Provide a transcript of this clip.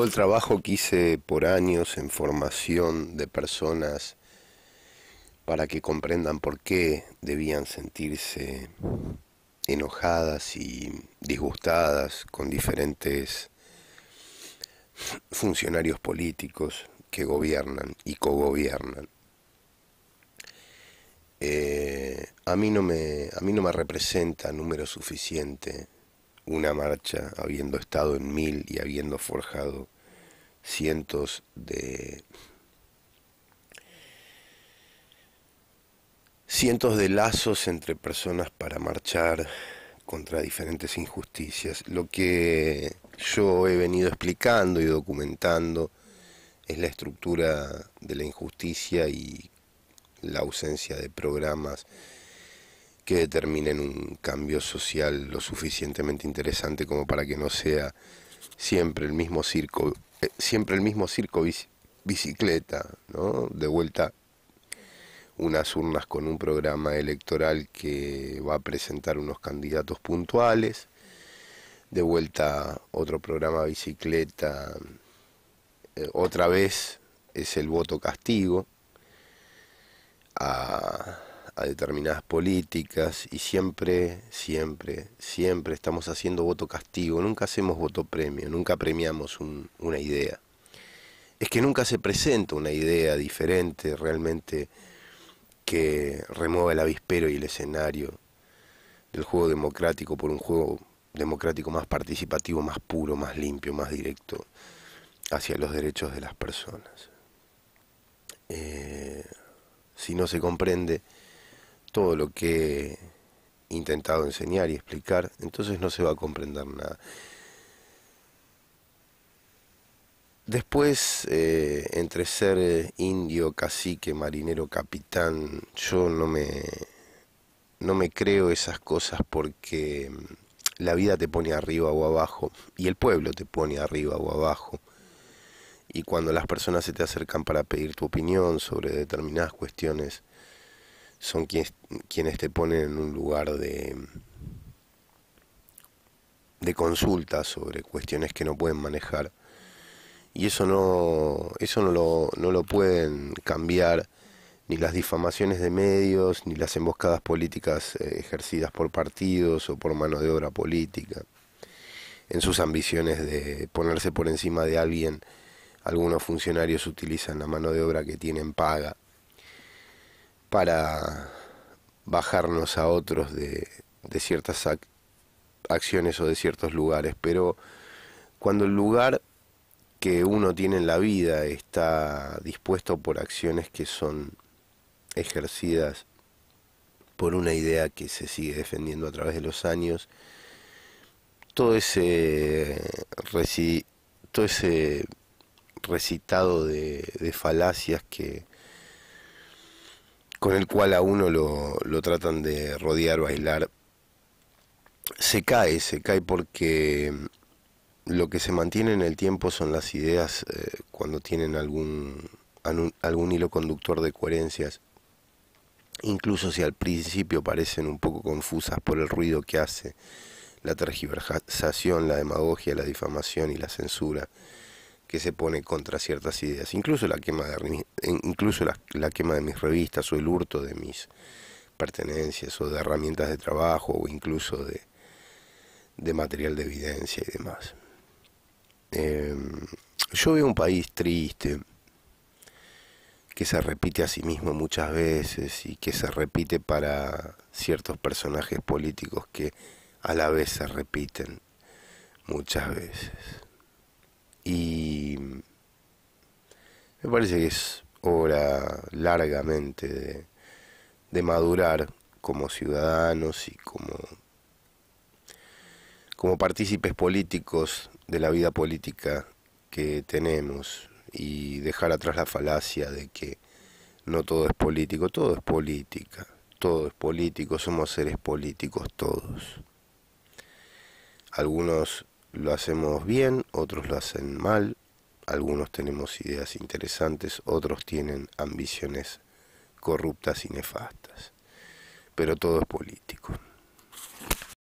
Todo el trabajo que hice por años en formación de personas para que comprendan por qué debían sentirse enojadas y disgustadas con diferentes funcionarios políticos que gobiernan y cogobiernan. Eh, a, mí no me, a mí no me representa número suficiente una marcha, habiendo estado en mil y habiendo forjado cientos de cientos de lazos entre personas para marchar contra diferentes injusticias. Lo que yo he venido explicando y documentando es la estructura de la injusticia y la ausencia de programas que determinen un cambio social lo suficientemente interesante como para que no sea siempre el mismo circo, eh, siempre el mismo circo bicicleta, ¿no? De vuelta unas urnas con un programa electoral que va a presentar unos candidatos puntuales, de vuelta otro programa bicicleta, eh, otra vez es el voto castigo. A, a determinadas políticas y siempre, siempre, siempre estamos haciendo voto castigo, nunca hacemos voto premio, nunca premiamos una idea. Es que nunca se presenta una idea diferente realmente que remueva el avispero y el escenario del juego democrático por un juego democrático más participativo, más puro, más limpio, más directo hacia los derechos de las personas. Eh, si no se comprende todo lo que he intentado enseñar y explicar, entonces no se va a comprender nada. Después, eh, entre ser eh, indio, cacique, marinero, capitán, yo no me, no me creo esas cosas porque mm, la vida te pone arriba o abajo y el pueblo te pone arriba o abajo. Y cuando las personas se te acercan para pedir tu opinión sobre determinadas cuestiones, son quienes, te ponen en un lugar de, de consulta sobre cuestiones que no pueden manejar. Y eso no, eso no lo, no lo pueden cambiar ni las difamaciones de medios, ni las emboscadas políticas eh, ejercidas por partidos o por mano de obra política, en sus ambiciones de ponerse por encima de alguien algunos funcionarios utilizan la mano de obra que tienen paga para bajarnos a otros de, ciertas acciones o de ciertos lugares, pero cuando el lugar que uno tiene en la vida está dispuesto por acciones que son ejercidas por una idea que se sigue defendiendo a través de los años, todo ese, todo ese recitado de falacias que, con el cual a uno lo, lo tratan de rodear, bailar, se cae, se cae porque mm, lo que se mantiene en el tiempo son las ideas eh, cuando tienen algún, algún hilo conductor de coherencias, incluso si al principio parecen un poco confusas por el ruido que hace, la tergiversación, la demagogia, la difamación y la censura que se pone contra ciertas ideas, incluso la quema de, incluso la, quema de mis revistas o el hurto de mis pertenencias o de herramientas de trabajo o incluso de, material de evidencia y demás. Em, yo veo un país triste que se repite a sí mismo muchas veces y que se repite para ciertos personajes políticos que a la vez se repiten muchas veces. Y me parece que es hora largamente de, madurar como ciudadanos y como, como partícipes políticos de la vida política que tenemos y dejar atrás la falacia de que no todo es político, todo es política, todo es político, somos seres políticos todos. Algunos lo hacemos bien, otros lo hacen mal, algunos tenemos ideas interesantes, otros tienen ambiciones corruptas y nefastas, pero todo es político.